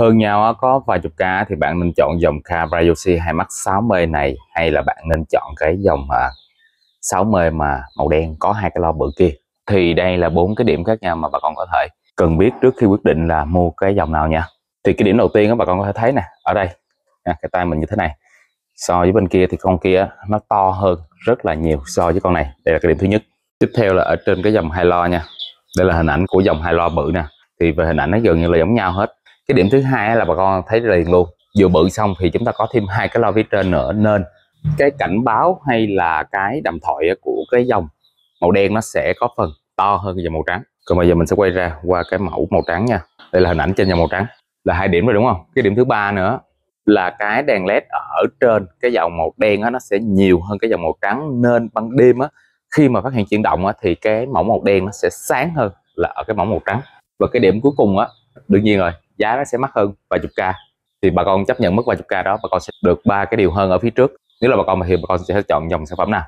hơn nhau có vài chục cá thì bạn nên chọn dòng Karayoshi hai mắt 60 này hay là bạn nên chọn cái dòng 60 à, mà màu đen có hai cái lo bự kia thì đây là bốn cái điểm khác nhau mà bà con có thể cần biết trước khi quyết định là mua cái dòng nào nha thì cái điểm đầu tiên đó bà con có thể thấy nè ở đây cái tay mình như thế này so với bên kia thì con kia nó to hơn rất là nhiều so với con này đây là cái điểm thứ nhất tiếp theo là ở trên cái dòng hai lo nha đây là hình ảnh của dòng hai lo bự nè thì về hình ảnh nó gần như là giống nhau hết cái điểm thứ hai là bà con thấy liền luôn vừa bự xong thì chúng ta có thêm hai cái lo phía trên nữa nên cái cảnh báo hay là cái đầm thoại của cái dòng màu đen nó sẽ có phần to hơn dòng màu trắng còn bây giờ mình sẽ quay ra qua cái mẫu màu trắng nha đây là hình ảnh trên dòng màu trắng là hai điểm rồi đúng không cái điểm thứ ba nữa là cái đèn led ở trên cái dòng màu đen nó sẽ nhiều hơn cái dòng màu trắng nên ban đêm á, khi mà phát hiện chuyển động á, thì cái mẫu màu đen nó sẽ sáng hơn là ở cái mẫu màu trắng và cái điểm cuối cùng á đương nhiên rồi giá nó sẽ mắc hơn vài chục k thì bà con chấp nhận mất vài chục k đó bà con sẽ được ba cái điều hơn ở phía trước nếu là bà con mà thì bà con sẽ chọn dòng sản phẩm nào